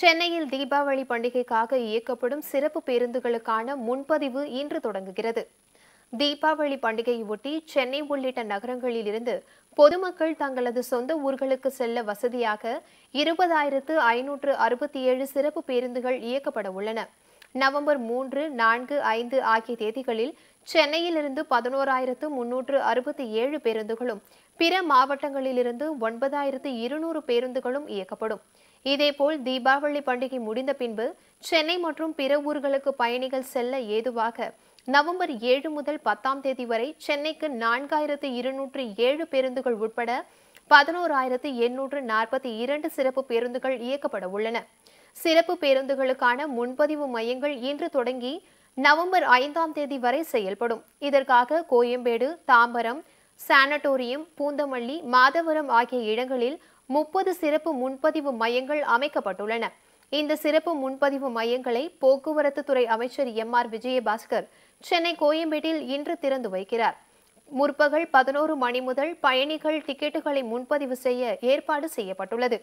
சென்னையில் தீபாவளி பண்டிகைக்காக இயக்கப்படும் சிறப்பு பேருந்துகளுக்கான முன்பதிவு இன்று தொடங்குகிறது தீபாவளி பண்டிகையொட்டி சென்னை உள்ளிட்ட நகரங்களில் இருந்து பொதுமக்கள் தங்களது சொந்த ஊர்களுக்கு செல்ல வசதியாக இருபதாயிரத்து ஐநூற்று அறுபத்தி ஏழு சிறப்பு பேருந்துகள் இயக்கப்பட உள்ளன நவம்பர் மூன்று நான்கு ஐந்து ஆகிய தேதிகளில் சென்னையிலிருந்து பதினோராயிரத்து முன்னூற்று அறுபத்தி ஏழு பேருந்துகளும் பிற மாவட்டங்களிலிருந்து ஒன்பதாயிரத்து இருநூறு பேருந்துகளும் இயக்கப்படும் இதேபோல் தீபாவளி பண்டிகை முடிந்த பின்பு சென்னை மற்றும் பிற ஊர்களுக்கு பயணிகள் செல்ல ஏதுவாக நவம்பர் ஏழு முதல் பத்தாம் தேதி வரை சென்னைக்கு நான்காயிரத்து இருநூற்று ஏழு பேருந்துகள் உட்பட பதினோராயிரத்து எண்ணூற்று நாற்பத்தி இரண்டு சிறப்பு பேருந்துகள் இயக்கப்பட உள்ளன சிறப்பு பேருந்துகளுக்கான முன்பதிவு மையங்கள் இன்று தொடங்கி நவம்பர் ஐந்தாம் தேதி வரை செயல்படும் இதற்காக கோயம்பேடு தாம்பரம் சானட்டோரியம் பூந்தமல்லி மாதவரம் ஆகிய இடங்களில் முப்பது சிறப்பு முன்பதிவு மையங்கள் அமைக்கப்பட்டுள்ளன இந்த சிறப்பு முன்பதிவு மையங்களை போக்குவரத்து துறை அமைச்சர் எம் ஆர் விஜயபாஸ்கர் சென்னை கோயம்பேட்டில் இன்று திறந்து வைக்கிறார் முற்பகல் பதினோரு மணி முதல் பயணிகள் டிக்கெட்டுகளை முன்பதிவு செய்ய ஏற்பாடு செய்யப்பட்டுள்ளது